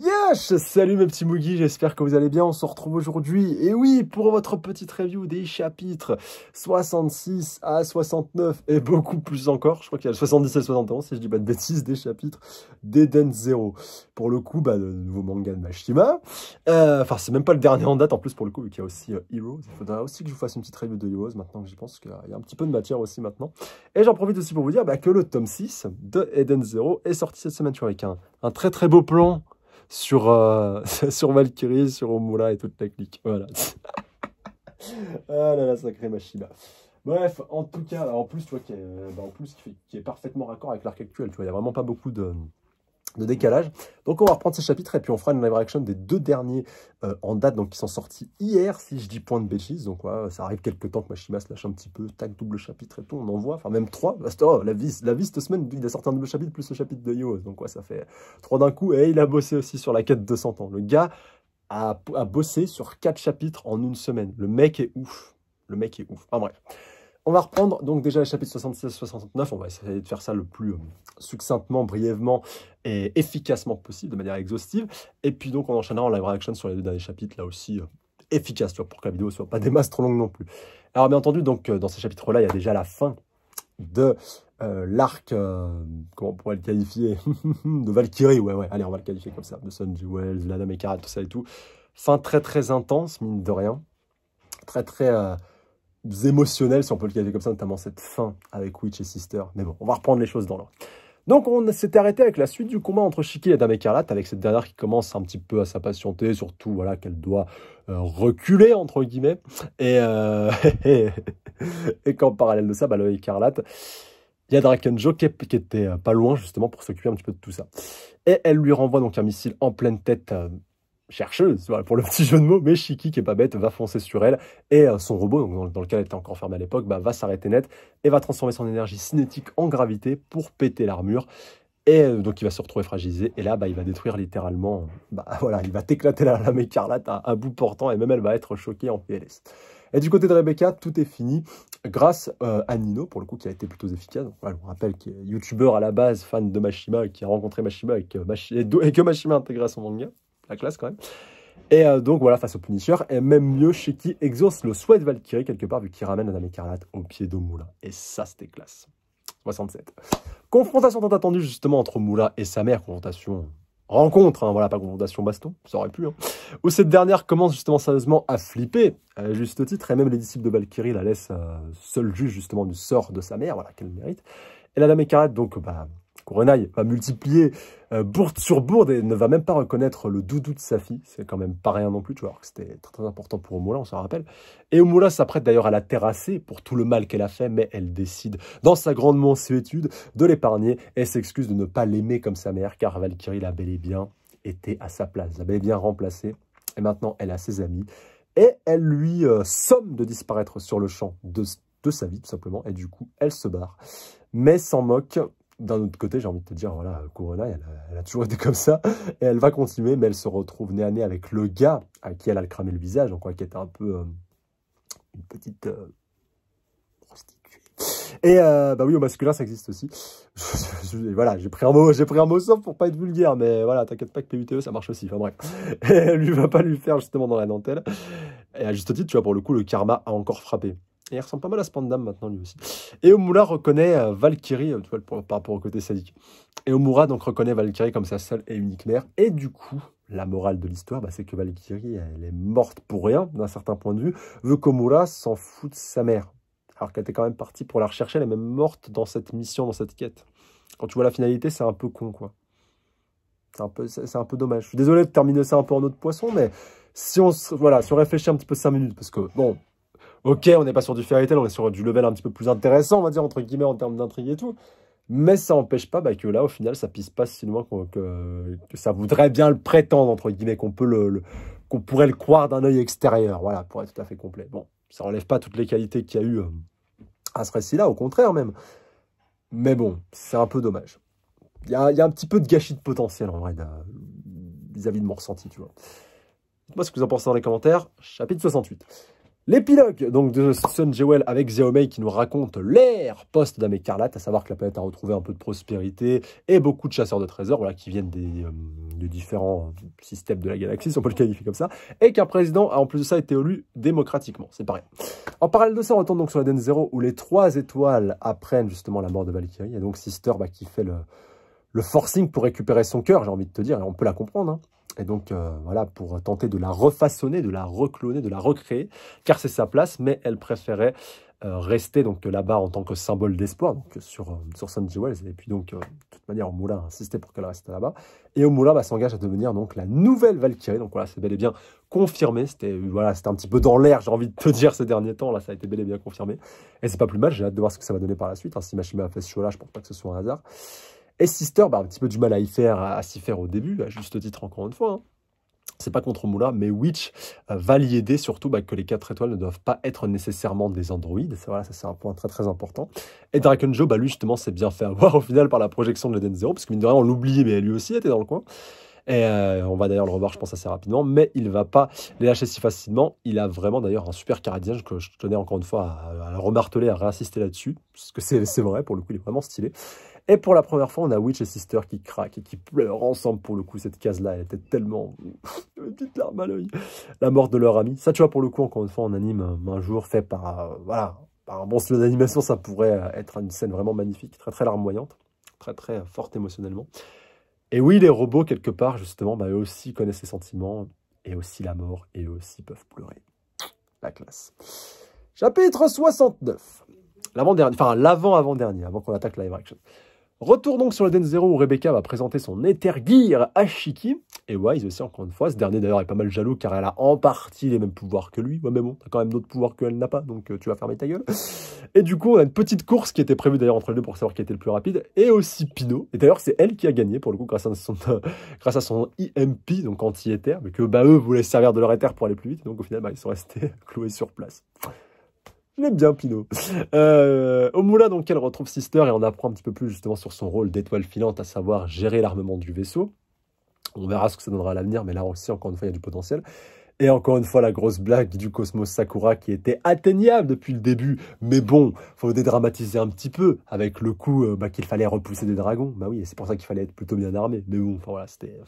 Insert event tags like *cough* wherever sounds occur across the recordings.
Yes Salut mes petits Moogies, j'espère que vous allez bien, on se retrouve aujourd'hui, et oui, pour votre petite review des chapitres 66 à 69, et beaucoup plus encore, je crois qu'il y a le 70 et le 71, si je dis pas de bêtises, des chapitres d'Eden Zero. Pour le coup, bah, le nouveau manga de Mashima, euh, enfin c'est même pas le dernier en date en plus pour le coup, vu qu'il y a aussi euh, Heroes, il faudra aussi que je vous fasse une petite review de Heroes maintenant que j'y pense, qu'il y a un petit peu de matière aussi maintenant. Et j'en profite aussi pour vous dire bah, que le tome 6 de Eden Zero est sorti cette semaine sur un, un très très beau plan sur, euh, *laughs* sur Valkyrie, sur Omula et toute la clique. Voilà. *laughs* ah là là, sacré machine. Bref, en tout cas, en plus, tu vois, qui euh, bah, en plus, qui, fait, qui est parfaitement raccord avec l'arc actuel. Tu vois, il n'y a vraiment pas beaucoup de de décalage. Donc on va reprendre ces chapitres et puis on fera une live reaction des deux derniers euh, en date, donc qui sont sortis hier, si je dis point de bêtises. Donc quoi, ça arrive quelques temps que Machima se lâche un petit peu, tac, double chapitre et tout, on en voit, enfin même trois. Oh, la, vie, la vie cette semaine, il a sorti un double chapitre plus le chapitre de Yo, donc quoi, ça fait trois d'un coup. Et il a bossé aussi sur la quête de 100 ans. Le gars a, a bossé sur quatre chapitres en une semaine. Le mec est ouf. Le mec est ouf. Enfin bref. On va reprendre donc déjà les chapitres 76-69. On va essayer de faire ça le plus euh, succinctement, brièvement et efficacement possible, de manière exhaustive. Et puis donc on enchaînera en live reaction sur les deux derniers chapitres, là aussi efficaces, euh, efficace, pour que la vidéo soit pas des masses trop longues non plus. Alors bien entendu, donc euh, dans ces chapitres-là, il y a déjà la fin de l'arc, comment on pourrait le qualifier, *laughs* de Valkyrie, ouais, ouais, allez, on va le qualifier comme ça, de Sun Wells, la Dame et tout ça et tout. Fin très très intense, mine de rien. Très très émotionnelles, si on peut le qualifier comme ça, notamment cette fin avec Witch et Sister. Mais bon, on va reprendre les choses dans l'ordre. Donc on s'était arrêté avec la suite du combat entre Shiki et Dame Écarlate, avec cette dernière qui commence un petit peu à s'impatienter, surtout voilà qu'elle doit euh, reculer entre guillemets, et, euh, *laughs* et qu'en parallèle de ça, bah, le Écarlate, il y a Drakenjo qui, qui était euh, pas loin justement pour s'occuper un petit peu de tout ça. Et elle lui renvoie donc un missile en pleine tête, chercheuse, pour le *laughs* petit jeu de mots, mais Shiki, qui est pas bête, va foncer sur elle, et euh, son robot, dans, lequel elle était encore fermée à l'époque, bah, va s'arrêter net, et va transformer son énergie cinétique en gravité pour péter l'armure, et euh, donc il va se retrouver fragilisé, et là, bah, il va détruire littéralement, bah, *laughs* voilà, il va t'éclater la lame écarlate à, bout portant, et même elle va être choquée en PLS. Et du côté de Rebecca, tout est fini grâce euh, à Nino, pour le coup, qui a été plutôt efficace. on rappelle qu'il est youtubeur à la base, fan de Mashima, qui a rencontré Mashima et que, Mashima, et à son manga la classe quand même. Et euh, donc voilà, face au Punisher, et même mieux, chez qui exauce le souhait de Valkyrie quelque part, vu qu'il ramène la dame écarlate au pied de Moulin. Et ça, c'était classe. 67. Confrontation tant attendue justement entre Moulin et sa mère, confrontation rencontre, hein, voilà, pas confrontation baston, ça aurait pu, hein, où cette dernière commence justement sérieusement à flipper, à juste titre, et même les disciples de Valkyrie la laissent euh, seul juge justement du sort de sa mère, voilà, qu'elle mérite. Et la dame écarlate, donc, bah, Coronaille va multiplier euh, bourde sur bourde et ne va même pas reconnaître le doudou de sa fille. C'est quand même pas rien non plus, tu vois, que c'était très, important pour Moulin, on s'en rappelle. Et Omola s'apprête d'ailleurs à la terrasser pour tout le mal qu'elle a fait, mais elle décide, dans sa grande mansuétude, de l'épargner et s'excuse de ne pas l'aimer comme sa mère, car Valkyrie l'a bel et bien été à sa place, l'a bel et bien remplacée. Et maintenant, elle a ses amis. Et elle lui euh, somme de disparaître sur le champ de de sa vie tout simplement et du coup elle se barre mais s'en moque d'un autre côté, j'ai envie de te dire, voilà, Corona, elle, a toujours été comme ça, et elle va continuer, mais elle se retrouve nez à nez avec le gars à qui elle a cramé le visage, donc quoi, qui était un peu euh, une petite euh, prostituée. Et euh, bah oui, au masculin, ça existe aussi. *laughs* voilà, j'ai pris un mot, j'ai pris un mot sauf pour pas être vulgaire, mais voilà, t'inquiète pas que PUTE, ça marche aussi. Enfin bref, *laughs* et lui va pas lui faire justement dans la dentelle. Et à juste titre, tu vois, pour le coup, le karma a encore frappé. Et il ressemble pas mal à Spandam maintenant lui aussi. Et Omura reconnaît euh, Valkyrie, euh, par rapport au côté sadique. Et Omura donc reconnaît Valkyrie comme sa seule et unique mère. Et du coup, la morale de l'histoire, bah, c'est que Valkyrie, elle est morte pour rien, d'un certain point de vue, vu qu'Omura s'en fout de sa mère. Alors qu'elle était quand même partie pour la rechercher, elle est même morte dans cette mission, dans cette quête. Quand tu vois la finalité, c'est un peu con, quoi. C'est un, peu, un peu dommage. Je suis désolé de terminer ça un peu en autre poisson, mais si on, voilà, si on réfléchit un petit peu 5 minutes, parce que, bon, Ok, on n'est pas sur du fairy tale, on est sur du level un petit peu plus intéressant, on va dire, entre guillemets, en termes d'intrigue et tout. Mais ça n'empêche pas bah, que là, au final, ça pisse pas si loin que, ça voudrait bien le prétendre, entre guillemets, qu'on peut le, qu'on pourrait le croire d'un œil extérieur, voilà, pour être tout à fait complet. Bon, ça enlève pas toutes les qualités qu'il y a eu euh, à ce récit-là, au contraire même. Mais bon, c'est un peu dommage. Il y, a, un petit peu de gâchis de potentiel, en vrai, vis à -vis de mon ressenti, tu vois. Dites-moi ce que vous en pensez dans les commentaires, chapitre 68. L'épilogue donc de Sun Jewel avec Xiaomei qui nous raconte l'ère post dame écarlate, à savoir que la planète a retrouvé un peu de prospérité et beaucoup de chasseurs de trésors voilà, qui viennent des, euh, différents systèmes de la galaxie, si on peut le qualifier comme ça, et qu'un président a en plus de ça été élu démocratiquement, c'est pareil. En parallèle de ça, on retourne donc sur Den Zero où les trois étoiles apprennent justement la mort de Valkyrie, et donc Sister bah, qui fait le, forcing pour récupérer son cœur, j'ai envie de te dire, et on peut la comprendre. Hein. Et donc, euh, voilà, pour tenter de la refaçonner, de la recloner, de la recréer, car c'est sa place, mais elle préférait euh, rester donc là-bas en tant que symbole d'espoir donc sur, euh, sur Sanji Wells et puis donc de toute manière au Moulin, insisté pour qu'elle reste là-bas et Moulin va bah, s'engage à devenir donc la nouvelle Valkyrie donc voilà c'est bel et bien confirmé c'était voilà c'était un petit peu dans l'air j'ai envie de te dire ces derniers temps là ça a été bel et bien confirmé et c'est pas plus mal j'ai hâte de voir ce que ça va donner par la suite hein. si Mashima a fait ce show là je pense pas que ce soit un hasard et Sister, bah, un petit peu du mal à y faire, à, s'y faire au début, à juste titre encore une fois. Hein. c'est pas contre Moula, mais Witch euh, va l'y aider, surtout bah, que les 4 étoiles ne doivent pas être nécessairement des androïdes. Voilà, ça c'est un point très très important. Et Drakenjo, bah, lui justement, s'est bien fait avoir au final par la projection de l'Eden Zero, parce que mine de rien, on l'oubliait, mais lui aussi était dans le coin. Et euh, on va d'ailleurs le revoir, je pense, assez rapidement. Mais il va pas les lâcher si facilement. Il a vraiment d'ailleurs un super caradien que je tenais encore une fois à, remarteler, à réassister là-dessus. Parce que c'est vrai, pour le coup, il est vraiment stylé. Et pour la première fois, on a Witch et Sister qui craquent et qui pleurent ensemble pour le coup. Cette case-là, elle était tellement... *laughs* une petite larme à l'œil. La mort de leur ami. Ça, tu vois, pour le coup, encore une fois, on anime un jour fait par... Euh, voilà, par un bon style d'animation, ça pourrait euh, être une scène vraiment magnifique, très très larmoyante, très très euh, forte émotionnellement. Et oui, les robots, quelque part, justement, bah, eux aussi connaissent les sentiments, et aussi la mort, et eux aussi peuvent pleurer. La classe. Chapitre 69. L'avant-dernier, enfin l'avant-avant-dernier, avant, qu'on attaque live action. Retour donc sur den 0 où Rebecca va présenter son Ethergear à Shiki. Et Wise aussi, encore une fois, ce dernier d'ailleurs est pas mal jaloux car elle a en partie les mêmes pouvoirs que lui. Ouais, mais bon, t'as quand même d'autres pouvoirs qu'elle n'a pas, donc euh, tu vas fermer ta gueule. Et du coup, on a une petite course qui était prévue d'ailleurs entre les deux pour savoir qui était le plus rapide. Et aussi Pino. Et d'ailleurs, c'est elle qui a gagné pour le coup grâce à son, IMP, *laughs* e donc anti-Ether, mais que bah, eux voulaient servir de leur Ether pour aller plus vite. Donc au final, bah, ils sont restés *laughs* cloués sur place. Je bien, Pino. Euh, Au donc, elle retrouve Sister et on apprend un petit peu plus justement sur son rôle d'étoile filante, à savoir gérer l'armement du vaisseau. On verra ce que ça donnera à l'avenir, mais là aussi, encore une fois, il y a du potentiel. Et encore une fois, la grosse blague du Cosmos Sakura qui était atteignable depuis le début. Mais bon, faut dédramatiser un petit peu avec le coup euh, bah, qu'il fallait repousser des dragons. Bah oui, c'est pour ça qu'il fallait être plutôt bien armé. Mais bon, enfin voilà, c'était...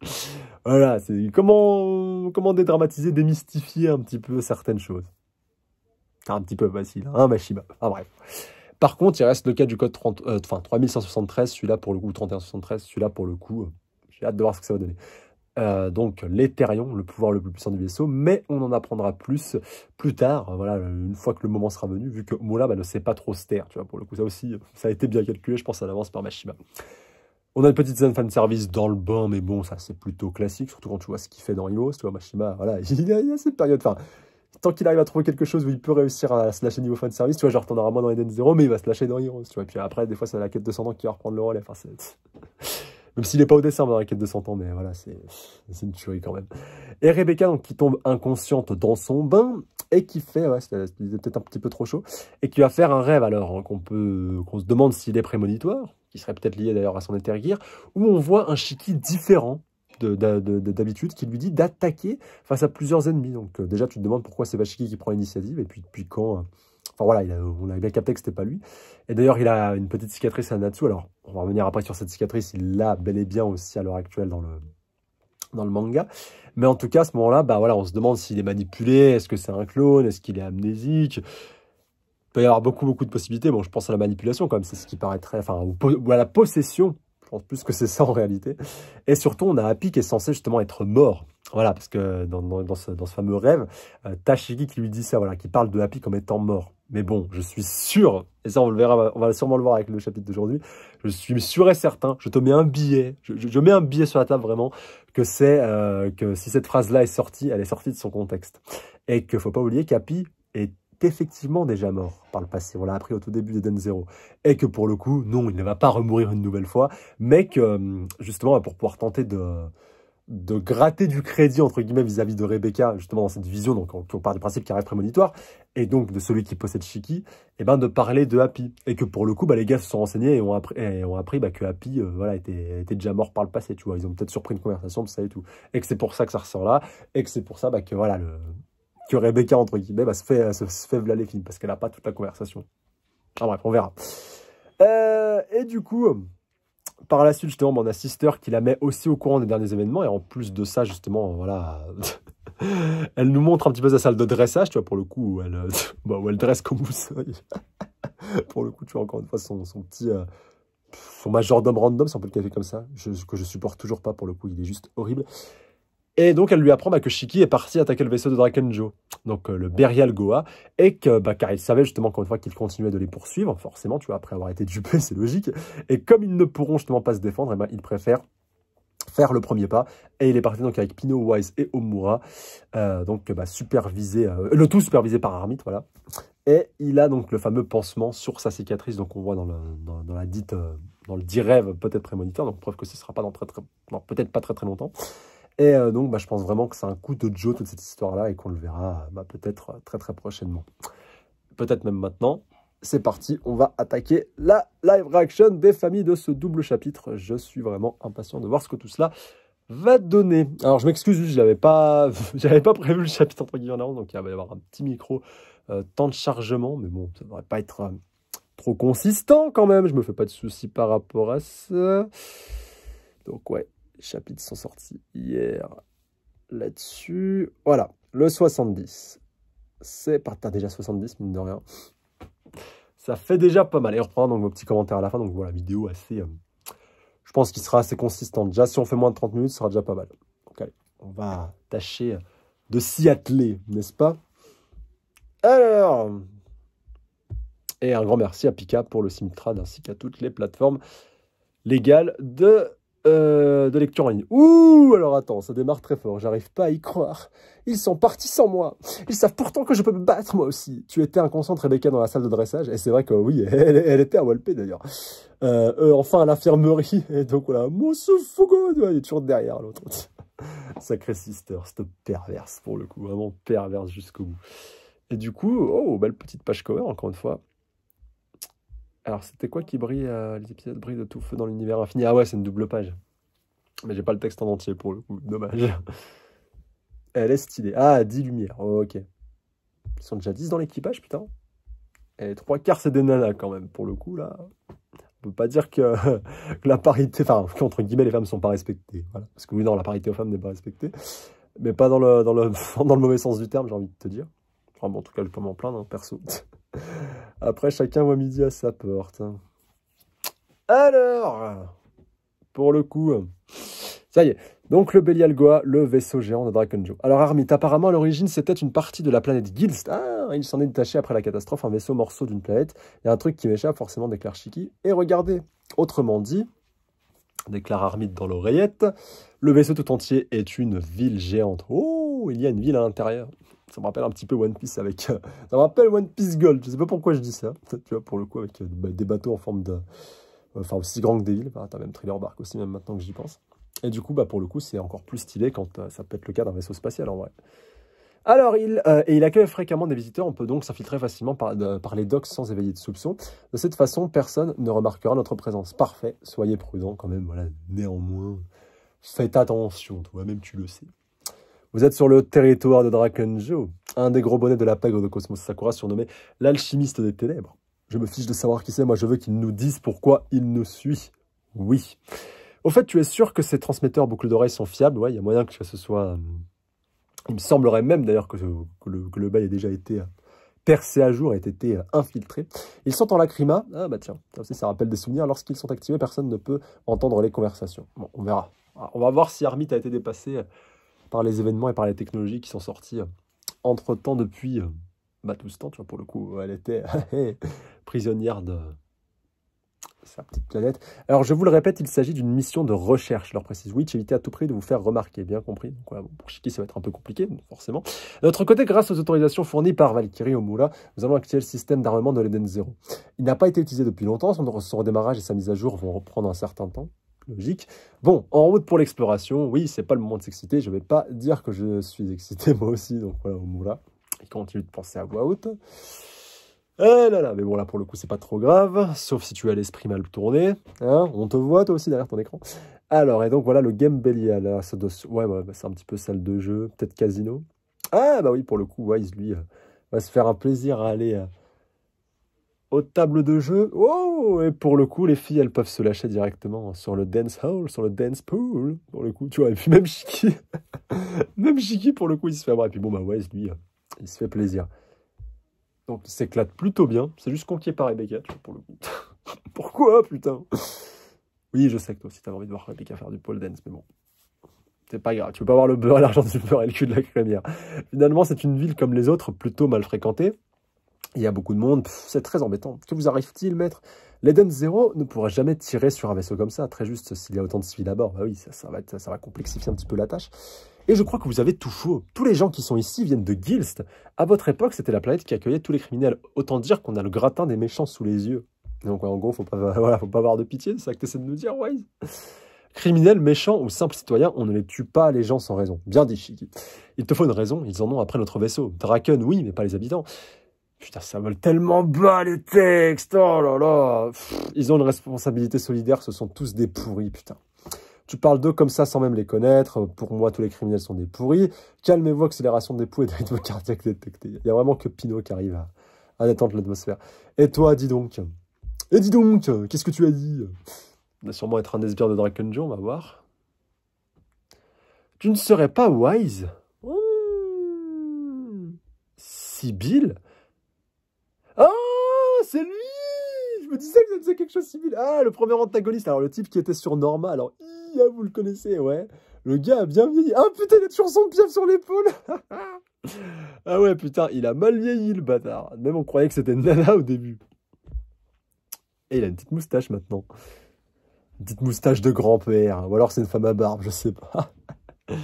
*laughs* voilà, c'est comment, comment dédramatiser, démystifier un petit peu certaines choses. C'est un petit peu facile, hein, Mashima ah, bref. Par contre, il reste le cas du code 30, euh, enfin, 3173, celui-là pour le coup 3173, celui-là pour le coup, euh, j'ai hâte de voir ce que ça va donner. Euh, donc l'éterion, le pouvoir le plus puissant du vaisseau, mais on en apprendra plus plus tard, voilà, une fois que le moment sera venu, vu que Mola bah, ne sait pas trop se tu vois, pour le coup, ça aussi, ça a été bien calculé, je pense, à l'avance par Mashima. On a une petite scène fan service dans le bain, mais bon, ça c'est plutôt classique, surtout quand tu vois ce qu'il fait dans Heroes, tu vois, Mashima, voilà, *laughs* il y a cette période, enfin, tant qu'il arrive à trouver quelque chose où il peut réussir à se lâcher niveau de service, tu vois, genre, t'en auras moins dans Eden 0, mais il va se lâcher dans Heroes, tu vois. Et puis après, des fois, c'est la quête de 100 ans qui va reprendre le relais. Enfin, Même s'il n'est pas au dessin dans la quête de 100 ans, mais voilà, c'est une tuerie quand même. Et Rebecca, donc, qui tombe inconsciente dans son bain, et qui fait, ouais, c'était peut-être un petit peu trop chaud, et qui va faire un rêve alors, hein, qu'on peut, qu'on se demande s'il est prémonitoire, qui serait peut-être lié d'ailleurs à son éterguir, où on voit un Shiki différent d'habitude qui lui dit d'attaquer face à plusieurs ennemis. Donc euh, déjà, tu te demandes pourquoi c'est Bashiki qui prend l'initiative et puis depuis quand... Hein. Enfin voilà, on a, on avait bien capté que c'était pas lui. Et d'ailleurs, il a une petite cicatrice à Natsu. Alors, on va revenir après sur cette cicatrice. Il l'a bel et bien aussi à l'heure actuelle dans le, dans le manga. Mais en tout cas, à ce moment-là, bah voilà, on se demande s'il est manipulé, est-ce que c'est un clone, est-ce qu'il est amnésique. Il peut y avoir beaucoup, beaucoup de possibilités. Bon, je pense à la manipulation quand même, c'est ce qui paraîtrait, enfin, ou à la possession plus que c'est ça en réalité. Et surtout, on a Happy qui est censé justement être mort. Voilà, parce que dans, ce, fameux rêve, euh, Tashigi qui lui dit ça, voilà, qui parle de Happy comme étant mort. Mais bon, je suis sûr, et ça on le verra, on va sûrement le voir avec le chapitre d'aujourd'hui, je suis sûr et certain, je te mets un billet, je, mets un billet sur la table vraiment, que c'est euh, que si cette phrase-là est sortie, elle est sortie de son contexte. Et que faut pas oublier qu'Happy est effectivement déjà mort par le passé, on l'a appris au tout début d'Eden Zero, et que pour le coup, non, il ne va pas remourir une nouvelle fois, mais que euh, justement, pour pouvoir tenter de, de gratter du crédit, entre guillemets, vis-à-vis de Rebecca, justement dans cette vision, donc on, parle du principe qu'il arrive prémonitoire, et donc de celui qui possède Shiki, et eh ben de parler de Happy, et que pour le coup, bah, les gars se sont renseignés et ont appris, bah, que Happy euh, voilà, était, déjà mort par le passé, tu vois, ils ont peut-être surpris une conversation, ça et tout, et que c'est pour ça que ça ressort là, et que c'est pour ça bah, que voilà, le, que Rebecca, entre guillemets, bah, se fait, se, parce qu'elle n'a pas toute la conversation. Ah, bref, on verra. Euh, et du coup, par la suite, justement, mon assisteur qui la met aussi au courant des derniers événements. Et en plus de ça, justement, voilà, *laughs* elle nous montre un petit peu sa salle de dressage, tu vois, pour le coup, où elle, *laughs* bah, elle dresse comme vous *laughs* pour le coup, tu vois, encore une fois, son, son petit... Euh, son majordome random, si on peut le café comme ça, que je supporte toujours pas pour le coup, il est juste horrible. Et donc, elle lui apprend bah, que Shiki est parti attaquer le vaisseau de Joe, donc euh, le Berial Goa, et que, bah, car il savait justement, qu'une fois, qu'il continuait de les poursuivre, forcément, tu vois, après avoir été dupé, *laughs* c'est logique. Et comme ils ne pourront justement pas se défendre, il ben, bah, il préfère faire le premier pas. Et il est parti donc avec Pino Wise et Omura, euh, donc bah, supervisé, euh, le tout supervisé par Armit, voilà. Et il a donc le fameux pansement sur sa cicatrice, donc on voit dans, le, dans, la dite, dans le dit rêve peut-être prémoniteur, donc preuve que ce sera pas dans très peut-être pas très très longtemps. Et euh, donc, bah, je pense vraiment que c'est un coup de Joe, toute cette histoire-là, et qu'on le verra bah, peut-être euh, très très prochainement. Peut-être même maintenant. C'est parti, on va attaquer la live reaction des familles de ce double chapitre. Je suis vraiment impatient de voir ce que tout cela va donner. Alors, je m'excuse, je n'avais pas, *laughs* pas prévu le chapitre entre guillemets en avant, donc il va y avoir un petit micro euh, temps de chargement, mais bon, ça ne devrait pas être trop consistant quand même. Je me fais pas de soucis par rapport à ça. Donc ouais, les chapitres sont sortis hier là-dessus. Voilà, le 70. C'est pas déjà 70, mine de rien. Ça fait déjà pas mal. Et on reprend donc vos petits commentaires à la fin. Donc voilà, vidéo assez... Euh, je pense qu'il sera assez consistante. Déjà, si on fait moins de 30 minutes, ce sera déjà pas mal. Donc on va tâcher de s'y atteler, n'est-ce pas Alors... Et un grand merci à Pika pour le Simtrad ainsi qu'à toutes les plateformes légales de euh, de lecture en ligne. Ouh, alors attends, ça démarre très fort, j'arrive pas à y croire. Ils sont partis sans moi. Ils savent pourtant que je peux me battre moi aussi. Tu étais inconsciente, Rebecca, dans la salle de dressage. Et c'est vrai que oui, *laughs* elle, était à Walpé d'ailleurs. Euh, enfin à l'infirmerie. *laughs* Et donc voilà, mon il est toujours derrière l'autre. *laughs* Sacré sister, stop perverse pour le coup, vraiment perverse jusqu'au bout. Et du coup, oh, belle petite page cover encore une fois. Alors, c'était quoi qui brille euh, Les épisodes brille de tout feu dans l'univers infini. Ah ouais, c'est une double page. Mais j'ai pas le texte en entier pour le coup. Dommage. *laughs* Elle est stylée. Ah, 10 lumières. ok. Ils sont déjà 10 dans l'équipage, putain. Et trois quarts, c'est des nanas quand même, pour le coup, là. On peut pas dire que, *laughs* la parité, enfin, entre guillemets, les femmes sont pas respectées. Voilà. Parce que oui, non, la parité aux femmes n'est pas respectée. Mais pas dans le, dans le, *laughs* dans le mauvais sens du terme, j'ai envie de te dire. Enfin, bon, en tout cas, je peux m'en plaindre, hein, perso. Après, chacun voit midi à sa porte. Alors, pour le coup, ça y est. Donc le Goa, le vaisseau géant de Drakenjo. Alors Armit, apparemment à l'origine c'était une partie de la planète Gilst. Ah, il s'en est détaché après la catastrophe, un vaisseau morceau d'une planète. Il y a un truc qui m'échappe forcément, déclare Shiki. Et regardez, autrement dit, déclare Armit dans l'oreillette, le vaisseau tout entier est une ville géante. Oh, il y a une ville à l'intérieur. Ça me rappelle un petit peu One Piece avec. Euh, *laughs* ça me rappelle One Piece Gold. Je sais pas pourquoi je dis ça. *laughs* Tu vois, pour le coup, avec euh, bah, des bateaux en forme de. Enfin, aussi grand que des villes. T'as même Thriller Bark aussi, même maintenant que j'y pense. Et du coup, bah, pour le coup, c'est encore plus stylé quand euh, ça peut être le cas d'un vaisseau spatial en vrai. Alors, il, et il accueille fréquemment des visiteurs, on peut donc s'infiltrer facilement par, par, les docks sans éveiller de soupçons. De cette façon, personne ne remarquera notre présence. Parfait, soyez prudent quand même, voilà, néanmoins, faites attention, toi-même tu le sais. Vous êtes sur le territoire de Drakenjo, un des gros bonnets de la pègre de Cosmos Sakura surnommé l'alchimiste des ténèbres. Je me fiche de savoir qui c'est, moi je veux qu'il nous dise pourquoi il nous suit. Oui. Au fait, tu es sûr que ces transmetteurs boucles d'oreilles sont fiables Ouais, il y a moyen que ce soit... Euh, il me semblerait même d'ailleurs que, le, le bail ait déjà été euh, percé à jour, ait été euh, infiltré. Ils sont en lacryma. Ah bah tiens, ça aussi ça rappelle des souvenirs. Lorsqu'ils sont activés, personne ne peut entendre les conversations. Bon, on verra. Ah, on va voir si Armit a été dépassé par les événements et par les technologies qui sont sorties euh, entre-temps depuis euh, bah, tout ce temps. Tu vois, pour le coup, elle était *laughs* prisonnière de sa petite planète. Alors, je vous le répète, il s'agit d'une mission de recherche, leur précise. Witch évitez à tout prix de vous faire remarquer, bien compris. Donc, pour Chiki ça va être un peu compliqué, forcément. D'autre côté, grâce aux autorisations fournies par Valkyrie au Omula, nous avons activer le système d'armement de l'Eden Zero. Il n'a pas été utilisé depuis longtemps, son redémarrage et sa mise à jour vont reprendre un certain temps logique. Bon, en route pour l'exploration, oui, c'est pas le moment de s'exciter, je vais pas dire que je suis excité *laughs* moi aussi, donc voilà, au moment là, il continue de penser à voix haute. Eh là là, mais bon là pour le coup c'est pas trop grave, sauf si tu as l'esprit mal tourné, hein, on te voit toi aussi derrière ton écran. Alors, et donc voilà le Game Bellial, là, ça doit... ouais, ouais bah, c'est un petit peu salle de jeu, peut-être casino. Ah bah oui, pour le coup, Wise lui euh, va se faire un plaisir à aller... Euh, au tables de jeu. Oh Et pour le coup, les filles, elles peuvent se lâcher directement sur le dance hall, sur le dance pool, pour le coup, tu vois. Et puis même Chiki, *laughs* même Chiki, pour le coup, il se fait avoir. Et puis bon, bah ouais, lui, il se fait plaisir. Donc il s'éclate plutôt bien. C'est juste conquis par Rebecca, pour le coup. *laughs* Pourquoi, putain Oui, je sais que toi aussi, as envie de voir Rebecca faire du pole dance, mais bon. C'est pas grave, tu peux pas avoir le beurre, *laughs* l'argent du beurre et le cul de la crémière. Finalement, c'est une ville comme les autres, plutôt mal fréquentée, il y a beaucoup de monde, c'est très embêtant. Que vous arrive-t-il, maître L'Eden Zero ne pourra jamais tirer sur un vaisseau comme ça, très juste s'il y a autant de civils à bord. Bah oui, ça, va, ça, ça, va, complexifier un petit peu la tâche. Et je crois que vous avez tout faux. Tous les gens qui sont ici viennent de Gilst. À votre époque, c'était la planète qui accueillait tous les criminels. Autant dire qu'on a le gratin des méchants sous les yeux. Donc en gros, faut pas, *laughs* voilà, faut pas avoir de pitié, c'est ça que tu essaies de nous dire, Wise. Criminels, méchants ou simples citoyens, on ne les tue pas les gens sans raison. Bien dit, Shiki. Il te faut une raison, ils en ont après notre vaisseau. Draken, oui, mais pas les habitants. Putain, ça vole tellement bas les textes. Oh là là. ils ont une responsabilité solidaire. Ce sont tous des pourris, putain. Tu parles d'eux comme ça sans même les connaître. Pour moi, tous les criminels sont des pourris. Calmez-vous, accélération des poux et des rythmes *laughs* cardiaque détecté. Il n'y a vraiment que Pino qui arrive à, détendre l'atmosphère. Et toi, dis donc. Et dis donc, qu'est-ce que tu as dit On va sûrement être un esbire de Joe, on va voir. Tu ne serais pas wise Sibyl c'est lui Je me disais que ça faisait quelque chose de similaire. Ah, le premier antagoniste. Alors, le type qui était sur Norma. Alors, a ah, vous le connaissez, ouais. Le gars a bien vieilli. Ah, putain, il a toujours son piaf sur l'épaule *laughs* Ah ouais, putain, il a mal vieilli, le bâtard. Même on croyait que c'était Nana au début. Et il a une petite moustache maintenant. Une petite moustache de grand-père. Ou alors c'est une femme à barbe, je sais pas. *laughs*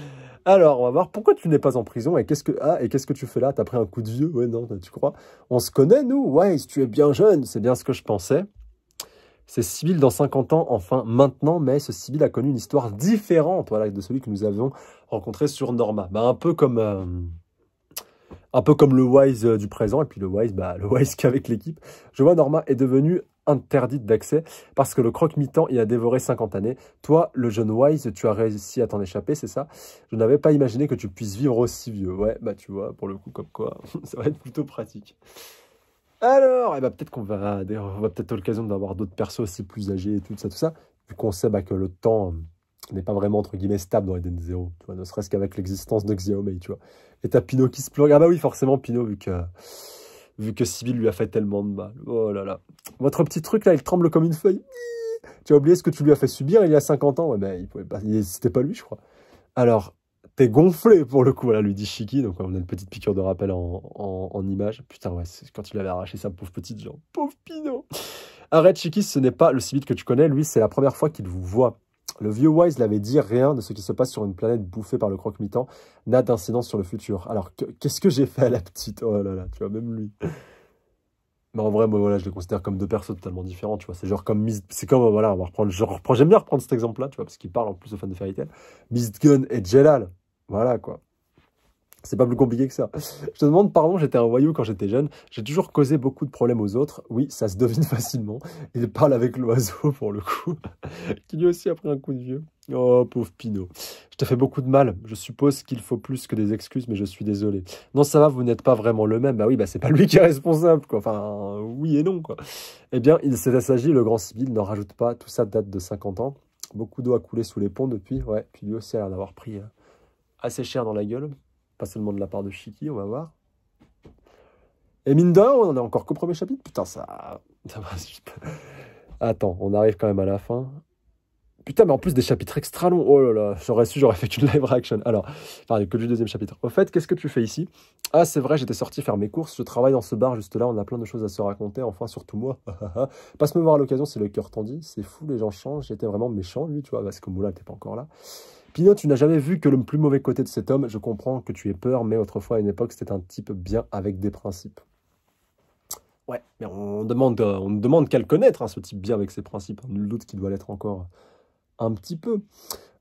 Alors, on va voir pourquoi tu n'es pas en prison et qu'est-ce que ah, et qu'est-ce que tu fais là T'as pris un coup de vieux Ouais, non, bah, tu crois On se connaît nous Ouais, tu es bien jeune, c'est bien ce que je pensais. C'est Sibyl dans 50 ans, enfin maintenant, mais ce Sibyl a connu une histoire différente voilà, de celui que nous avions rencontré sur Norma. Bah, un peu comme euh, un peu comme le Wise euh, du présent et puis le Wise, bah, le Wise *laughs* qu'avec l'équipe. Je vois Norma est devenue interdite d'accès parce que le croque-mitant y a dévoré 50 années. Toi, le jeune Wise, tu as réussi à t'en échapper, c'est ça Je n'avais pas imaginé que tu puisses vivre aussi vieux. Ouais, bah tu vois, pour le coup, comme quoi, *laughs* ça va être plutôt pratique. Alors, et eh bah ben, peut-être qu'on va, on va peut-être l'occasion d'avoir d'autres persos aussi plus âgés et tout ça, tout ça. Vu qu'on sait bah, que le temps euh, n'est pas vraiment entre guillemets stable dans Eden Zero, tu vois, ne serait-ce qu'avec l'existence de Xiaomei, tu vois. Et t'as Pino qui se plonge. Ah bah oui, forcément Pino, vu que vu que Sibyl lui a fait tellement de mal. Oh là là. Votre petit truc là, il tremble comme une feuille. Tu as oublié ce que tu lui as fait subir il y a 50 ans. Ouais, ben, il pouvait pas, c'était pas lui, je crois. Alors, t'es gonflé pour le coup, Voilà, lui dit Chiki. Donc, on a une petite piqûre de rappel en, en, image. Putain, ouais, c'est quand il avait arraché sa pauvre petite genre. Pauvre Pinot Arrête, Shiki, ce n'est pas le Sibyl que tu connais. Lui, c'est la première fois qu'il vous voit. Le vieux Wise l'avait dit, rien de ce qui se passe sur une planète bouffée par le croque-mitant n'a d'incidence sur le futur. Alors, qu'est-ce que, j'ai fait à la petite Oh là là, tu vois, même lui. Mais en vrai, moi, voilà, je les considère comme deux personnes totalement différentes, tu vois. C'est genre comme C'est comme, voilà, on va reprendre... j'aime bien reprendre cet exemple-là, tu vois, parce qu'il parle en plus aux fans de Fairy Tail. Gun et Jellal, Voilà, quoi. C'est pas plus compliqué que ça. Je te demande, pardon, j'étais un voyou quand j'étais jeune. J'ai toujours causé beaucoup de problèmes aux autres. Oui, ça se devine *laughs* facilement. Il parle avec l'oiseau, pour le coup, *laughs* qui lui aussi a pris un coup de vieux. Oh, pauvre Pino. Je te fais beaucoup de mal. Je suppose qu'il faut plus que des excuses, mais je suis désolé. Non, ça va, vous n'êtes pas vraiment le même. Bah oui, bah c'est pas lui qui est responsable, quoi. Enfin, oui et non, quoi. Eh bien, il s'est assagi, le grand civil, n'en rajoute pas. Tout ça date de 50 ans. Beaucoup d'eau a coulé sous les ponts depuis. Ouais, puis lui aussi a l'air d'avoir pris euh, assez cher dans la gueule. Pas seulement de la part de Chiki, on va voir. Et mine on en est encore qu'au premier chapitre. Putain, ça, *laughs* Attends, on arrive quand même à la fin. Putain, mais en plus des chapitres extra longs. Oh là là, j'aurais su, j'aurais fait une live reaction. Alors, enfin, que du deuxième chapitre. Au fait, qu'est-ce que tu fais ici Ah, c'est vrai, j'étais sorti faire mes courses. Je travaille dans ce bar juste là. On a plein de choses à se raconter. Enfin, surtout moi. *laughs* Passe me voir à l'occasion c'est le cœur tendu. C'est fou, les gens changent. J'étais vraiment méchant, lui, tu vois, parce que Moula n'était pas encore là. Pino, tu n'as jamais vu que le plus mauvais côté de cet homme. Je comprends que tu aies peur, mais autrefois, à une époque, c'était un type bien avec des principes. Ouais, mais on demande, on demande qu'à le connaître, hein, ce type bien avec ses principes. Nul doute qu'il doit l'être encore un petit peu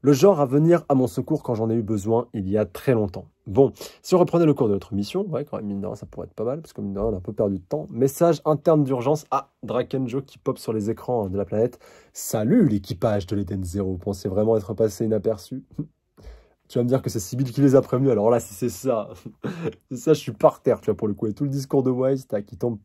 le genre à venir à mon secours quand j'en ai eu besoin il y a très longtemps. Bon, si on reprenait le cours de notre mission, ouais, quand même, mine de ça pourrait être pas mal, parce que mine de rien, on a un peu perdu de temps. Message interne d'urgence à Drakenjo qui pop sur les écrans de la planète. Salut l'équipage de l'Eden Zero, pensez vraiment être passé inaperçu *laughs* tu vas me dire que c'est Sibyl qui les a prévenus. Alors là, si c'est ça, *laughs* ça, je suis par terre, tu vois, pour le coup. Et tout le discours de Wise, qui tombe,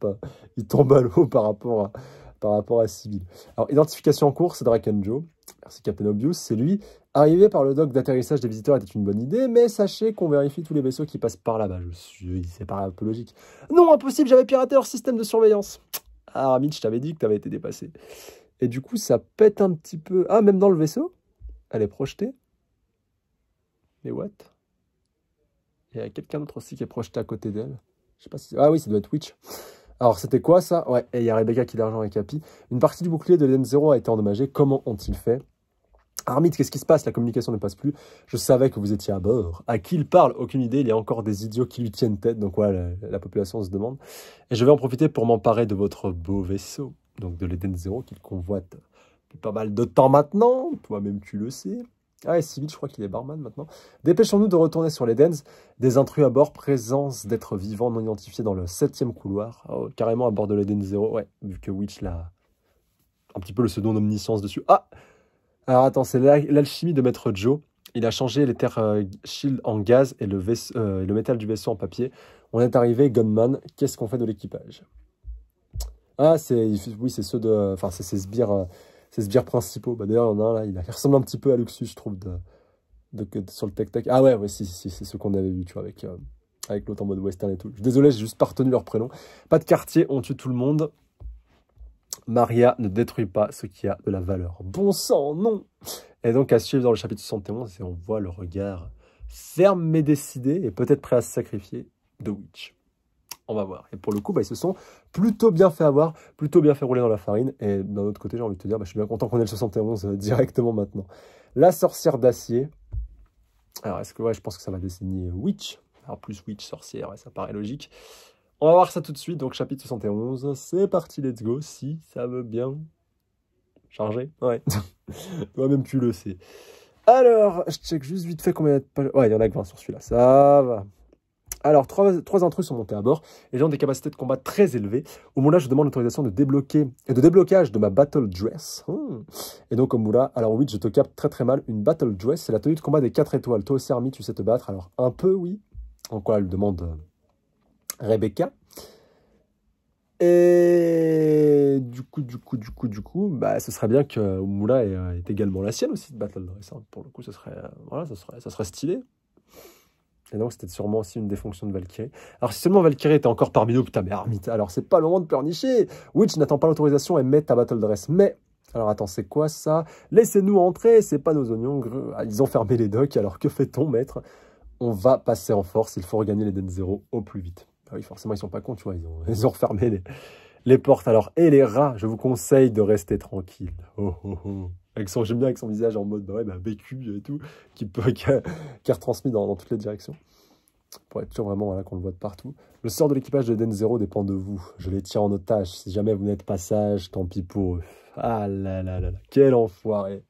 il tombe à l'eau par rapport à, par rapport à Civil. Alors, identification en cours, c'est Joe. Merci Captain Obvious, c'est lui. Arriver par le dock d'atterrissage des visiteurs était une bonne idée, mais sachez qu'on vérifie tous les vaisseaux qui passent par là-bas. Je suis, c'est pas un peu logique. Non, impossible, j'avais piraté leur système de surveillance. Ah, Mitch, je t'avais dit que t'avais été dépassé. Et du coup, ça pète un petit peu. Ah, même dans le vaisseau Elle est projetée Mais what Il y a quelqu'un d'autre aussi qui est projeté à côté d'elle. Je sais pas si. Ah oui, ça doit être Witch. Alors c'était quoi ça Ouais, et il y a Rebecca qui l'argent avec capi. Une partie du bouclier de l'Eden 0 a été endommagée. Comment ont-ils fait Armit, qu'est-ce qui se passe La communication ne passe plus. Je savais que vous étiez à bord. À qui il parle Aucune idée. Il y a encore des idiots qui lui tiennent tête. Donc voilà, la, population se demande. Et je vais en profiter pour m'emparer de votre beau vaisseau, donc de l'Eden Zero qu'il convoite depuis pas mal de temps maintenant. Toi-même, tu le sais. Ah, et je crois qu'il est barman maintenant. Dépêchons-nous de retourner sur dens. Des intrus à bord, présence d'êtres vivants non identifiés dans le septième couloir. Ah, oh, carrément à bord de l'Eden 0, ouais, vu que Witch l'a un petit peu le pseudo omniscience dessus. Ah Alors attends, c'est l'alchimie de Maître Joe. Il a changé les terres euh, shield en gaz euh, et le, métal du vaisseau en papier. On est arrivé, Gunman. Qu'est-ce qu'on fait de l'équipage Ah, c'est oui, c'est ceux de. Enfin, c'est ces sbires. Euh, ses sbires principaux. Bah, D'ailleurs, il y en a là, il, ressemble un petit peu à Luxus, je trouve, de, sur le Tech-Tech. Ah ouais, ouais, si, c'est ce qu'on avait vu, tu vois, avec, euh, avec l'autre en mode western et tout. Désolé, j'ai juste pas retenu leur prénom. Pas de quartier, on tue tout le monde. Maria ne détruit pas ce qui a de la valeur. Bon sang, non Et donc à suivre dans le chapitre 71, et on voit le regard ferme mais décidé et peut-être prêt à se sacrifier de Witch on va voir. Et pour le coup, bah, ils se sont plutôt bien fait avoir, plutôt bien fait rouler dans la farine. Et d'un autre côté, j'ai envie de te dire, bah, je suis bien content qu'on ait le 71 euh, directement maintenant. La sorcière d'acier. Alors, est-ce que ouais, je pense que ça va dessiner euh, Witch Alors, plus Witch, sorcière, ça paraît logique. On va voir ça tout de suite. Donc, chapitre 71, c'est parti, let's go. Si ça veut bien charger. Ouais, toi-même, *laughs* tu le sais. Alors, je check juste vite fait combien il y de pages. Ouais, il y en a que 20 sur celui-là. Ça va. Alors, trois, intrus sont montés à bord, et ayant des capacités de combat très élevées. Au là je demande l'autorisation de débloquer et de déblocage de ma battle dress. Hmm. Et donc, au alors oui, je te capte très très mal. Une battle dress, c'est la tenue de combat des quatre étoiles. Toi aussi, Armie, tu sais te battre. Alors, un peu, oui. En quoi elle demande euh, Rebecca. Et du coup, du coup, du coup, du coup, bah, ce serait bien que euh, Moula euh, ait, également la sienne aussi de Battle Dress. Hein. Pour le coup, ce serait, serait, ça serait stylé. Et donc, c'était sûrement aussi une des fonctions de Valkyrie. Alors, si seulement Valkyrie était encore parmi nous, putain, mais alors c'est pas le moment de pernicher Witch n'attend pas l'autorisation et met ta battle dress. Mais, alors attends, c'est quoi ça Laissez-nous entrer, c'est pas nos oignons. Ah, ils ont fermé les docks, alors que fait-on, maître On va passer en force, il faut regagner les Den Zero au plus vite. Ah oui, forcément, ils sont pas cons, tu vois, ils ont, *laughs* ils refermé les, portes. Alors, et les rats, je vous conseille de rester tranquille. oh. oh, oh avec son j'aime bien avec son visage en mode bah ouais ben bah, vécu et tout qui peut *laughs* qui, a, retransmis dans, toutes les directions pour être sûr vraiment voilà, qu'on le voit de partout. Le sort de l'équipage de Eden Zero dépend de vous. Je les tiens en otage. Si jamais vous n'êtes pas sage, tant pis pour eux. Ah là là là là, quel enfoiré.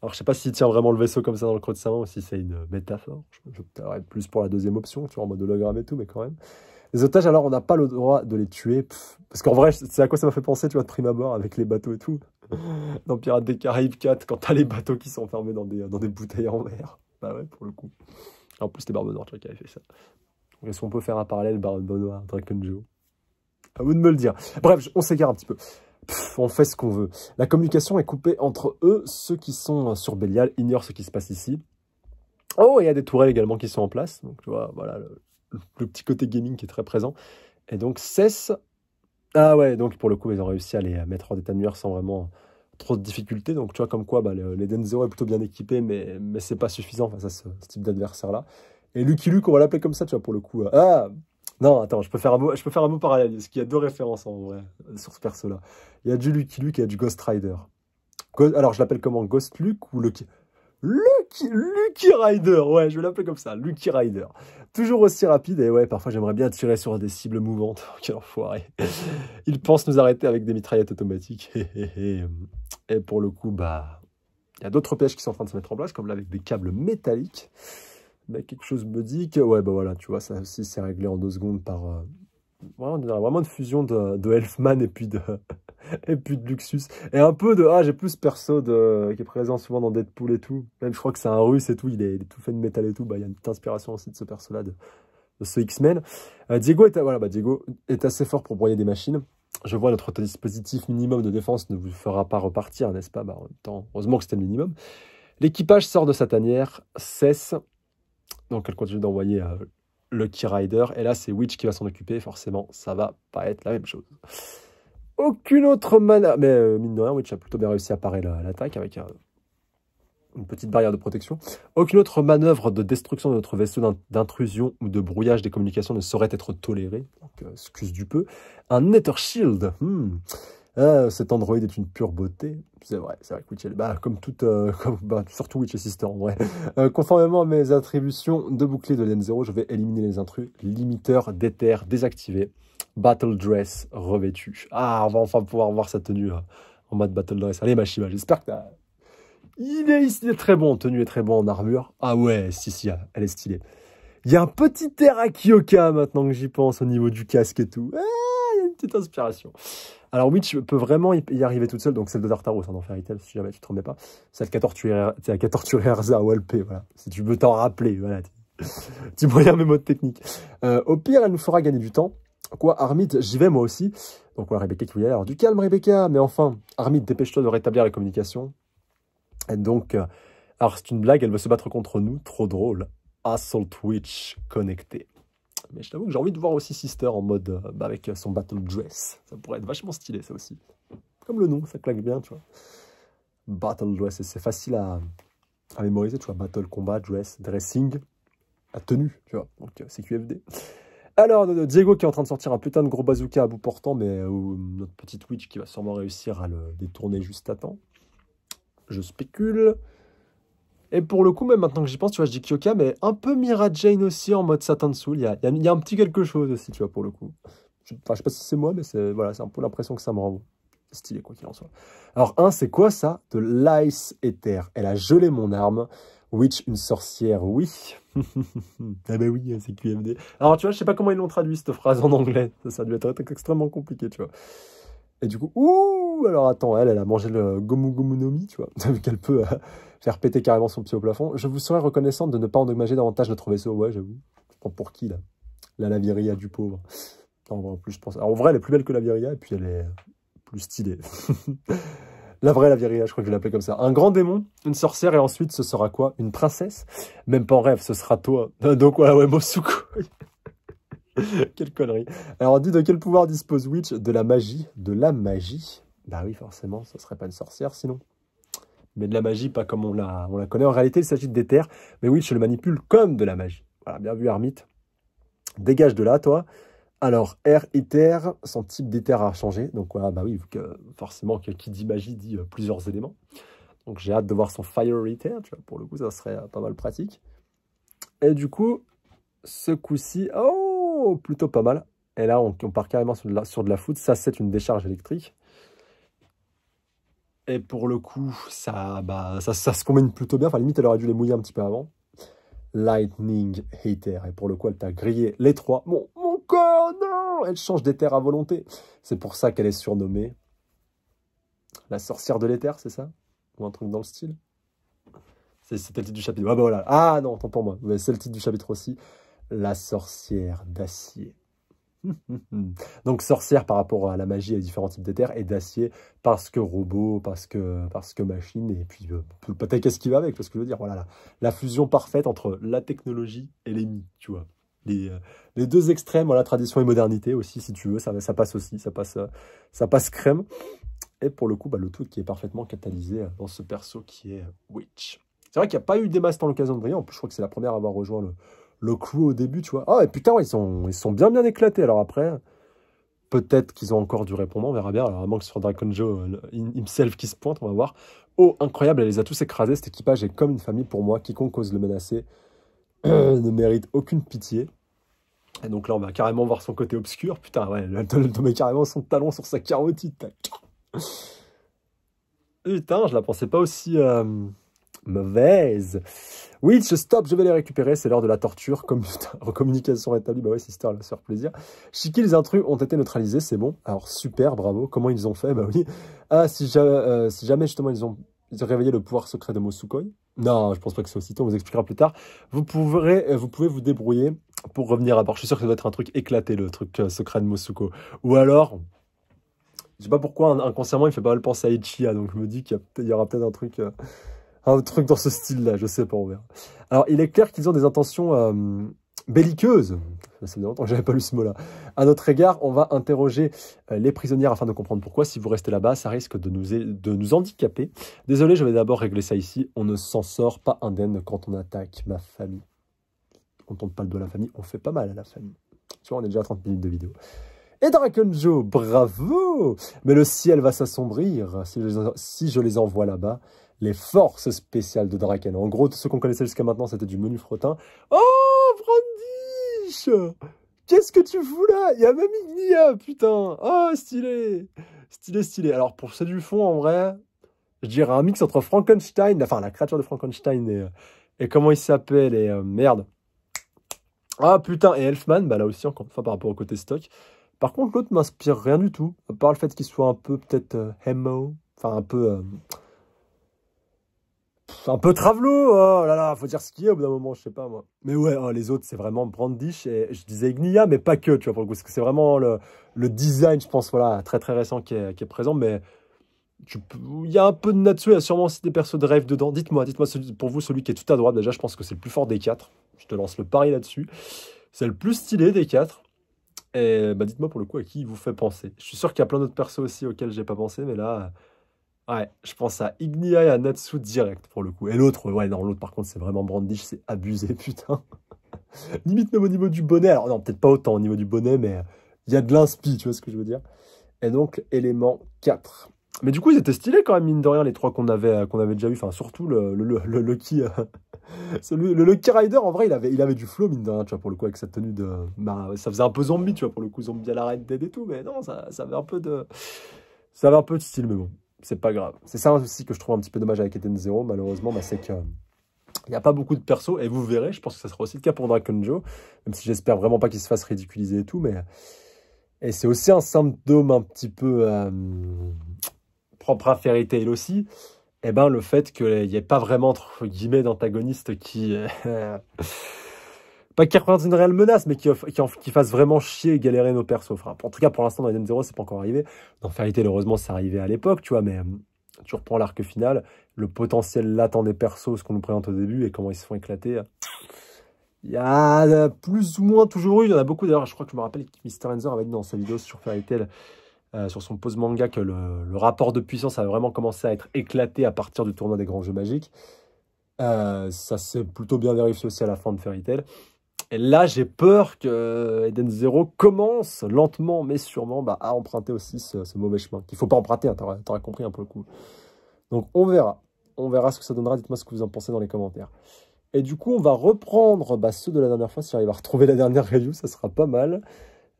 Alors je sais pas s'il tient vraiment le vaisseau comme ça dans le creux de sa main ou si c'est une métaphore. Je, peut-être plus pour la deuxième option, tu vois, en mode hologramme et tout, mais quand même. Les otages, alors, on n'a pas le droit de les tuer. parce qu'en vrai, c'est à quoi ça m'a fait penser, tu vois, de prime abord, avec les bateaux et tout. *laughs* Dans Pirates des Caraïbes 4, quand t'as les bateaux qui sont enfermés dans des, euh, dans des bouteilles en mer. *laughs* Bah ouais, pour le coup. En plus, c'était Barbe Noire, tu vois, qui avait fait ça. Est-ce qu'on peut faire un parallèle Barbe Noire, dragon Joe À vous de me le dire. Bref, on s'égare un petit peu. on fait ce qu'on veut. La communication est coupée entre eux. Ceux qui sont euh, sur Bélial ignorent ce qui se passe ici. Oh, il y a des tourelles également qui sont en place. Donc, tu vois, voilà, le petit côté gaming qui est très présent. Et donc cesse. Ah ouais, donc pour le coup, ils ont réussi à les mettre hors d'état de nuire sans vraiment trop de difficultés. Donc tu vois, comme quoi, bah, l'Eden Zero est plutôt bien équipé, mais, mais c'est pas suffisant face à ce, type d'adversaire-là. Et Lucky Luke, on va l'appeler comme ça, tu vois, pour le coup. Ah Non, attends, je peux faire un mot, je peux faire un mot parallèle, parce qu'il y a deux références en vrai sur ce perso-là. Il y a du Lucky Luke et il a du Ghost Rider. Alors je l'appelle comment Ghost Luke ou Lucky... Lucky, Lucky Rider, ouais, je vais l'appeler comme ça, Lucky Rider. Toujours aussi rapide, et ouais, parfois j'aimerais bien tirer sur des cibles mouvantes. *laughs* Quel enfoiré. Il pense nous arrêter avec des mitraillettes automatiques. *laughs* Et pour le coup, bah, il y a d'autres pièges qui sont en train de se mettre en place, comme là avec des câbles métalliques. Mais quelque chose me dit que, ouais, bah voilà, tu vois, ça aussi c'est réglé en deux secondes par. Euh, vraiment, vraiment une fusion de, de Elfman et puis de, et puis de Luxus. Et un peu de, ah, j'ai plus perso qui est présent souvent dans Deadpool et tout. Même, je crois que c'est un russe et tout, il est, tout fait de métal et tout. Bah, il y a une petite inspiration aussi de ce perso-là, de, de, ce X-Men. Euh, Diego, est, voilà, bah, Diego est assez fort pour broyer des machines. Je vois notre dispositif minimum de défense ne vous fera pas repartir, n'est-ce pas bah, en temps, Heureusement que c'était le minimum. L'équipage sort de sa tanière, cesse. Donc elle continue d'envoyer euh, le Key Rider. Et là, c'est Witch qui va s'en occuper. Forcément, ça va pas être la même chose aucune autre manœuvre, Mais euh, mine de Witch a plutôt bien réussi à parer l'attaque avec une petite barrière de protection. Aucune autre manœuvre de destruction de notre vaisseau, d'intrusion ou de brouillage des communications ne saurait être tolérée. Donc, euh, excuse du peu. Un Nether Shield. Hmm. Ah, cet Android est une pure beauté. C'est vrai, c'est vrai que bah, comme toute, euh, *laughs* comme, bah, surtout Witch Assistant, en vrai. Euh, conformément à mes attributions de bouclier de l'N0, je vais éliminer les intrus. Limiteur d'éther désactivé. Battle Dress revêtu. Ah, on va enfin pouvoir voir sa tenue hein, en mode Battle Dress. Allez, Machima, j'espère que t'as, Il est, il est très bon en tenue et très bon en armure. Ah ouais, si, si, hein, elle est stylée. Il y a un petit air à Kyoka maintenant que j'y pense au niveau du casque et tout. Ah, il y a une petite inspiration. Alors Witch peut vraiment y arriver toute seule, donc celle de Tartaros en hein, Enfer Fairy si jamais tu te remets pas. Celle qui a torturé, ou LP, voilà. Si tu veux t'en rappeler, voilà. tu moyen *laughs* mes mots techniques. Euh, au pire, elle nous fera gagner du temps. Quoi, Armit, j'y vais moi aussi. Donc voilà, Rebecca qui voulait alors du calme, Rebecca. Mais enfin, Armit, dépêche-toi de rétablir la communication. Et donc, euh, alors c'est une blague, elle veut se battre contre nous, trop drôle. Assault Witch connecté. Mais je t'avoue que j'ai envie de voir aussi Sister en mode euh, bah, avec euh, son battle dress. Ça pourrait être vachement stylé, ça aussi. Comme le nom, ça claque bien, tu vois. Battle dress, c'est facile à, à, mémoriser, tu vois. Battle combat, dress, dressing, à tenue, tu vois. Donc euh, c'est QFD. Alors, Diego qui est en train de sortir un putain de gros bazooka à bout portant, mais notre petite Witch qui va sûrement réussir à le détourner juste à temps. Je spécule. Et pour le coup, même maintenant que j'y pense, tu vois, je dis Kyoka, mais un peu Mira Jane aussi en mode Satan Soul. Il y a, y a, un petit quelque chose aussi, tu vois, pour le coup. Enfin, je sais pas si c'est moi, mais c'est voilà, un peu l'impression que ça me rend stylé, quoi qu'il en soit. Alors, un, c'est quoi ça De l'ice éther. Elle a gelé mon arme. Witch, une sorcière, oui. *laughs* ah ben oui, c'est QMD. Alors, tu vois, je sais pas comment ils l'ont traduit, cette phrase en anglais. Ça, doit a dû être extrêmement compliqué, tu vois. Et du coup, ouh, alors attends, elle, elle a mangé le Gomu Gomu nomi tu vois, *laughs* qu'elle peut... Euh, faire péter carrément son pied au plafond. Je vous serais reconnaissante de ne pas endommager davantage notre vaisseau. Ouais, j'avoue. pour qui, là La Laviria du pauvre. en plus, je pense. en vrai, elle est plus belle que la Laviria et puis elle est plus stylée. *laughs* la vraie Laviria, je crois que je vais comme ça. Un grand démon, une sorcière, et ensuite, ce sera quoi Une princesse Même pas en rêve, ce sera toi. *laughs* Donc, ouais, ouais, couille. *laughs* Quelle connerie. Alors, dit de quel pouvoir dispose Witch De la magie De la magie Bah oui, forcément, ce serait pas une sorcière sinon mais de la magie pas comme on la, connaît. En réalité, il s'agit d'éther, mais oui, je le manipule comme de la magie. Voilà, bien vu, Armite. Dégage de là, toi. Alors, r éther, son type d'éther a changé. Donc, voilà, bah oui, forcément, qui dit magie dit euh, plusieurs éléments. Donc, j'ai hâte de voir son fire éther, tu pour le coup, ça serait euh, pas mal pratique. Et du coup, ce coup-ci, oh, plutôt pas mal. Et là, on, on part carrément sur de la, sur Ça, c'est une décharge électrique. Et pour le coup, ça, bah, ça, se combine plutôt bien. Enfin, limite, elle aurait dû les mouiller un petit peu avant. Lightning Hater. Et pour le coup, elle t'a grillé les trois. Mon, mon corps, non Elle change d'éther à volonté. C'est pour ça qu'elle est surnommée la sorcière de l'éther, c'est ça Ou un truc dans le style C'était le titre du chapitre. Ah bah Ah non, tant pour moi. C'est le titre du chapitre aussi. La sorcière d'acier. *laughs* Donc sorcière par rapport à la magie et différents types de d'éther, et d'acier parce que robot, parce que, parce que machine, et puis euh, peut-être qu'est-ce qui va avec, parce que je dire, voilà, la, fusion parfaite entre la technologie et les mythes, tu vois. Les, euh, les deux extrêmes, la tradition et modernité aussi, si tu veux, ça, ça passe aussi, ça passe, ça passe crème. Et pour le coup, bah, le tout qui est parfaitement catalysé dans ce perso qui est Witch. C'est vrai qu'il n'y a pas eu des masses dans l'occasion de briller, je crois que c'est la première à avoir rejoint le, le crew au début, tu vois. Oh, et putain, ils, sont, ils sont bien bien éclatés. Alors après, peut-être qu'ils ont encore du répondant, on verra bien. Alors à moins que ce Dragon Joe euh, himself qui se pointe, on va voir. Oh, incroyable, elle les a tous écrasés. Cet équipage est comme une famille pour moi. Quiconque ose le menacer *clears throat* ne mérite aucune pitié. Et donc là, on va carrément voir son côté obscur. Putain, ouais, elle tombé carrément son talon sur sa carotide. Putain, je la pensais pas aussi... Euh, mauvaise. Oui, je stop, je vais les récupérer, c'est l'heure de la torture. Comme *laughs* communication rétablie, bah ouais, sister, de se faire plaisir. Chiki, les intrus ont été neutralisés, c'est bon. Alors super, bravo. Comment ils ont fait Bah oui. Ah, si jamais, euh, jamais justement ils ont réveillé le pouvoir secret de Mosukoi Non, je pense pas que c'est aussitôt, on vous expliquera plus tard. Vous, pourrez, euh, vous pouvez vous débrouiller pour revenir à bord. Je suis sûr que ça doit être un truc éclaté, le truc euh, secret de Mosuko. Ou alors, je sais pas pourquoi, inconsciemment, il fait pas mal penser à Ichiya, donc je me dis qu'il y, aura peut-être un truc un truc dans ce style-là, je sais pas, on verra. Alors, il est clair qu'ils ont des intentions euh, belliqueuses. Ça fait longtemps que j'avais pas lu ce mot-là. À notre égard, on va interroger euh, les prisonnières afin de comprendre pourquoi. Si vous restez là-bas, ça risque de nous, de nous handicaper. Désolé, je vais d'abord régler ça ici. On ne s'en sort pas indemne quand on attaque ma famille. On tombe pas le doigt à la famille, on fait pas mal à la famille. Tu vois, on est déjà à 30 minutes de vidéo. Et Dragon Joe, bravo Mais le ciel va s'assombrir si, si je les envoie là-bas les forces spéciales de Draken. En gros, tout ce qu'on connaissait jusqu'à maintenant, c'était du menu frottin. Oh, Brandish Qu'est-ce que tu fous là Il y a même Ignia, putain Oh, stylé Stylé, stylé. Alors, pour ceux du fond, en vrai, je dirais un mix entre Frankenstein, enfin, la créature de Frankenstein et, euh, et comment il s'appelle, et euh, merde. Ah, putain, et Elfman, bah là aussi, encore une fois, par rapport au côté stock. Par contre, l'autre m'inspire rien du tout, à part le fait qu'il soit un peu, peut-être, euh, enfin, un peu... Euh, un peu travelou, oh là là, faut dire ce qu'il y a au bout d'un moment, je sais pas moi. Mais ouais, oh, les autres, c'est vraiment Brandish et je disais Ignia, mais pas que, tu vois, pour parce que c'est vraiment le, design, je pense, voilà, très très récent qui est, présent, mais il y a un peu de Natsu, il y a sûrement aussi des persos de rêve dedans. Dites-moi, dites-moi pour vous celui qui est tout à droite, déjà, je pense que c'est le plus fort des quatre. Je te lance le pari là-dessus. C'est le plus stylé des quatre. Et bah, dites-moi pour le coup à qui il vous fait penser. Je suis sûr qu'il y a plein d'autres persos aussi auxquels j'ai pas pensé, mais là, Ouais, je pense à Ignia et à Natsu direct pour le coup. Et l'autre, ouais, non, l'autre par contre, c'est vraiment Brandish, c'est abusé, *laughs* putain. Limite même au niveau du bonnet, alors non, peut-être pas autant au niveau du bonnet, mais il y a de l'inspi, tu vois ce que je veux dire. Et donc, élément 4. Mais du coup, ils étaient stylés quand même, mine de rien, les trois qu'on avait, qu'on avait déjà eu. Enfin, surtout le, le, le, Lucky. Euh, *laughs* le, le Lucky Rider, en vrai, il avait, il avait du flow, mine de rien, tu vois, pour le coup, avec sa tenue de. Bah, ça faisait un peu zombie, tu vois, pour le coup, zombie à la Red Dead et tout, mais non, ça, ça avait un peu de. Ça avait un peu de style, mais bon c'est pas grave. C'est ça aussi que je trouve un petit peu dommage avec Eden Zero, malheureusement, bah, c'est qu'il euh, il n'y a pas beaucoup de persos, et vous verrez, je pense que ça sera aussi le cas pour Joe, même si j'espère vraiment pas qu'il se fasse ridiculiser et tout, mais... Et c'est aussi un symptôme un petit peu euh, propre à Fairy Tail aussi, et ben le fait qu'il n'y ait pas vraiment, entre guillemets, d'antagoniste qui... Euh, pas qui représente une réelle menace, mais qui, qui, qui, fasse vraiment chier et galérer nos persos. Enfin, en tout cas, pour l'instant, dans Eden Zero, c'est pas encore arrivé. Dans Fairytale, heureusement, c'est arrivé à l'époque, tu vois, mais hum, tu reprends l'arc final, le potentiel latent des persos, ce qu'on nous présente au début et comment ils se font éclater. Il y a plus ou moins toujours eu, il y en a beaucoup d'ailleurs, je crois que je me rappelle que Mr. Enzer avait dit dans sa vidéo sur Fairytale, euh, sur son pose manga, que le, le, rapport de puissance a vraiment commencé à être éclaté à partir du tournoi des grands jeux magiques. Euh, ça s'est plutôt bien vérifié aussi à la fin de Fairy Tail. Et là, j'ai peur que euh, Eden Zero commence lentement mais sûrement bah, à emprunter aussi ce, mauvais chemin. Qu'il ne faut pas emprunter, tu hein, t'auras compris un hein, peu le coup. Donc on verra. On verra ce que ça donnera. Dites-moi ce que vous en pensez dans les commentaires. Et du coup, on va reprendre bah, ceux de la dernière fois. Si j'arrive à retrouver la dernière review, ça sera pas mal.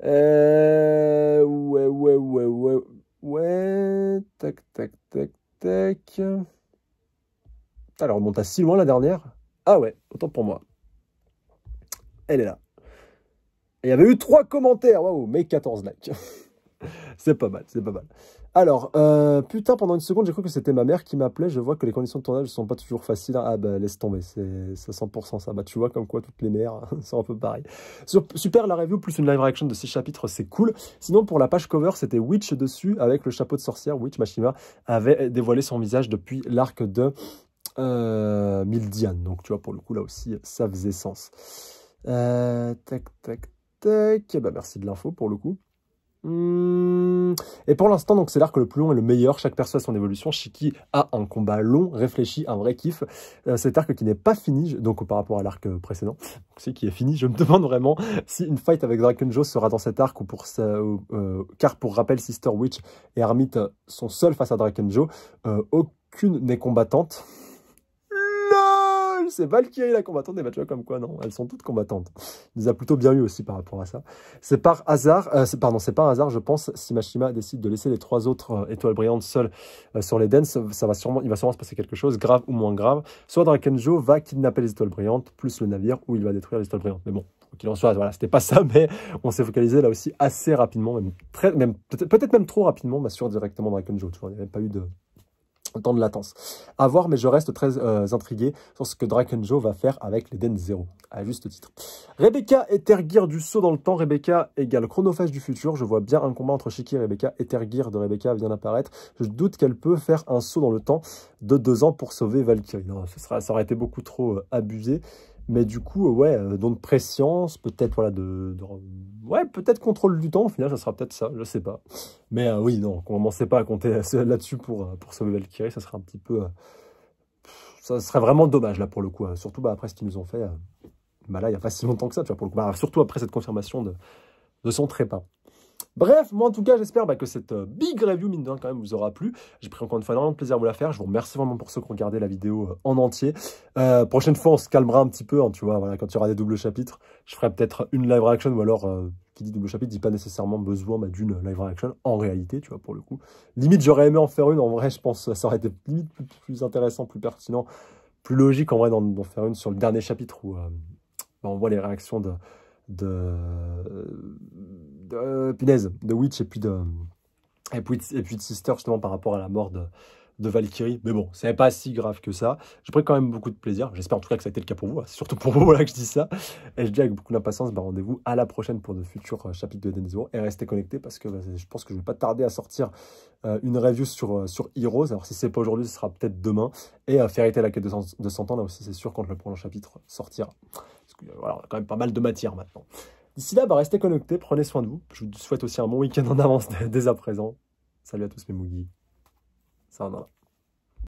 Euh, ouais, ouais, ouais, ouais. Ouais. Tac, tac, tac, tac. Alors, on monte à si loin la dernière. Ah ouais, autant pour moi elle est là. Il y avait eu trois commentaires, waouh, mais 14 likes. *laughs* c'est pas mal, c'est pas mal. Alors, euh, putain, pendant une seconde, j'ai cru que c'était ma mère qui m'appelait. Je vois que les conditions de tournage ne sont pas toujours faciles. Ah bah, laisse tomber, c'est 100% ça. Bah, tu vois, comme quoi toutes les mères *laughs* sont un peu pareilles. super, la review plus une live reaction de ces chapitres, c'est cool. Sinon, pour la page cover, c'était Witch dessus avec le chapeau de sorcière. Witch Machima avait dévoilé son visage depuis l'arc de euh, Mildian. Donc, tu vois, pour le coup, là aussi, ça faisait sens. Euh, tac, tac, tac. Eh ben, merci de l'info pour le coup. Hmm. Et pour l'instant, donc c'est l'arc le plus long et le meilleur. Chaque perso a son évolution. Shiki a un combat long, réfléchi, un vrai kiff. Euh, cet arc qui n'est pas fini, donc par rapport à l'arc euh, précédent, c'est qui est fini. Je me demande vraiment si une fight avec Joe sera dans cet arc ou pour car pour rappel, Sister Witch et ermite sont seuls face à Drakenjo. Euh, aucune n'est combattante c'est Valkyrie la combattante. des bah, comme quoi, non, elles sont toutes combattantes. Il nous a plutôt bien eu aussi par rapport à ça. C'est par hasard, euh, pardon, c'est pas hasard, je pense, si Mashima décide de laisser les trois autres euh, étoiles brillantes seules euh, sur les dents, ça va sûrement, il va sûrement se passer quelque chose, grave ou moins grave. Soit Drakenjo va kidnapper les étoiles brillantes, plus le navire, ou il va détruire les étoiles brillantes. Mais bon, qu'il en soit, voilà, c'était pas ça, *laughs* mais on s'est focalisé là aussi assez rapidement, même, même peut-être même trop rapidement, mais bah, sur directement Drakenjo. Tu vois, il n'y avait pas eu de temps de latence. À voir, mais je reste très euh, intrigué sur ce que Joe va faire avec l'Eden Zero, à juste titre. Rebecca Ethergear du saut dans le temps. Rebecca égale chronophage du futur. Je vois bien un combat entre Shiki et Rebecca. Ethergear de Rebecca vient d'apparaître. Je doute qu'elle peut faire un saut dans le temps de deux ans pour sauver Valkyrie. ça, ça aurait été beaucoup trop euh, abusé. Mais du coup, euh, ouais, euh, donc de prescience, peut-être voilà, de, ouais, peut-être contrôle du temps. Au final, ça sera peut-être ça, je sais pas. Mais euh, oui, non, commençait pas à compter *laughs* là-dessus pour pour sauver Valkyrie, ça serait un petit peu, ça serait vraiment dommage là pour le coup. Surtout bah, après ce qu'ils nous ont fait, bah là, il n'y a pas si longtemps que ça, tu vois, pour le coup. Bah, surtout après cette confirmation de de son trépas. Bref, moi en tout cas, j'espère bah, que cette euh, big review, mine de rien, quand même, vous aura plu. J'ai pris encore une fois énormément de plaisir à vous la faire. Je vous remercie vraiment pour ceux qui ont regardé la vidéo euh, en entier. Euh, prochaine fois, on se calmera un petit peu, hein, tu vois, voilà, quand il y des doubles chapitres. Je ferai peut-être une live reaction ou alors... qui dit double chapitre dit pas nécessairement besoin d'une live reaction en réalité, tu vois, pour le coup. Limite, j'aurais aimé en faire une. En vrai, je pense que ça aurait été plus, intéressant, plus pertinent, plus logique en vrai d'en faire une sur le dernier chapitre où bah, on voit les réactions de, de, de punaise, de Witch et puis de, et puis, et puis de Sister justement par rapport à la mort de, de Valkyrie. Mais bon, c'est pas si grave que ça. J'ai pris quand même beaucoup de plaisir. J'espère en tout cas que ça a été le cas pour vous. Hein. C'est surtout pour vous *laughs* voilà, que je dis ça. Et je dis avec beaucoup d'impatience, bah, rendez-vous à la prochaine pour de futurs euh, chapitres de Denis Et restez connectés parce que bah, je pense que je vais pas tarder à sortir euh, une review sur, euh, sur Heroes. Alors si c'est pas aujourd'hui, ce sera peut-être demain. Et à faire Tail la quête de 100, de ans, là aussi c'est sûr quand le prochain chapitre sortira. Parce a quand même pas mal de matière maintenant. D'ici là, bah, restez connectés, prenez soin de vous. Je vous souhaite aussi un bon week-end en avance dès à présent. Salut à tous mes Moogies. Ça va.